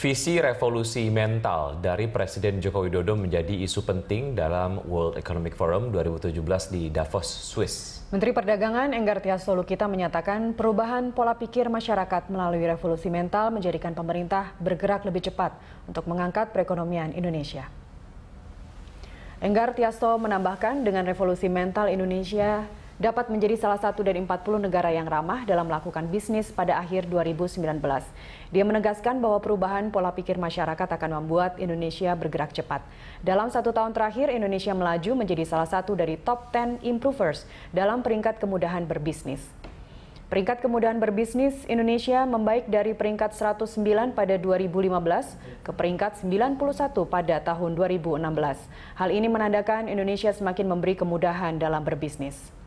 Visi revolusi mental dari Presiden Joko Widodo menjadi isu penting dalam World Economic Forum 2017 di Davos, Swiss. Menteri Perdagangan Enggar Tias Lolukita menyatakan perubahan pola pikir masyarakat melalui revolusi mental menjadikan pemerintah bergerak lebih cepat untuk mengangkat perekonomian Indonesia. Enggar Tiasto menambahkan dengan revolusi mental Indonesia dapat menjadi salah satu dari 40 negara yang ramah dalam melakukan bisnis pada akhir 2019. Dia menegaskan bahwa perubahan pola pikir masyarakat akan membuat Indonesia bergerak cepat. Dalam satu tahun terakhir, Indonesia melaju menjadi salah satu dari top 10 improvers dalam peringkat kemudahan berbisnis. Peringkat kemudahan berbisnis Indonesia membaik dari peringkat 109 pada 2015 ke peringkat 91 pada tahun 2016. Hal ini menandakan Indonesia semakin memberi kemudahan dalam berbisnis.